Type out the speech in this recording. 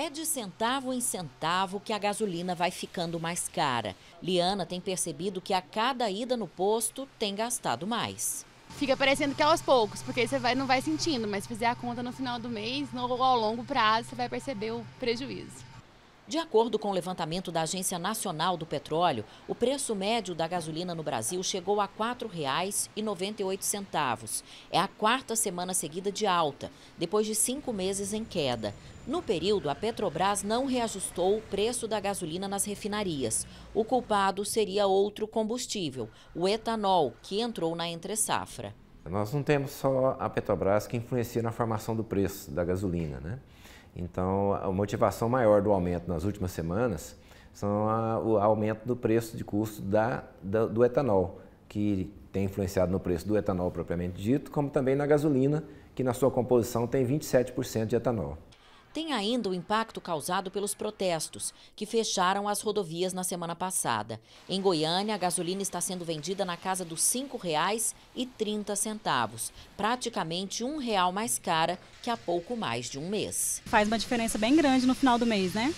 É de centavo em centavo que a gasolina vai ficando mais cara. Liana tem percebido que a cada ida no posto tem gastado mais. Fica parecendo que é aos poucos, porque você vai, não vai sentindo, mas se fizer a conta no final do mês, ao longo prazo, você vai perceber o prejuízo. De acordo com o levantamento da Agência Nacional do Petróleo, o preço médio da gasolina no Brasil chegou a R$ 4,98. É a quarta semana seguida de alta, depois de cinco meses em queda. No período, a Petrobras não reajustou o preço da gasolina nas refinarias. O culpado seria outro combustível, o etanol, que entrou na entre-safra. Nós não temos só a Petrobras que influencia na formação do preço da gasolina, né? Então, a motivação maior do aumento nas últimas semanas são a, o aumento do preço de custo da, da, do etanol, que tem influenciado no preço do etanol propriamente dito, como também na gasolina, que na sua composição tem 27% de etanol. Tem ainda o impacto causado pelos protestos, que fecharam as rodovias na semana passada. Em Goiânia, a gasolina está sendo vendida na casa dos R$ 5,30, praticamente um real mais cara que há pouco mais de um mês. Faz uma diferença bem grande no final do mês, né?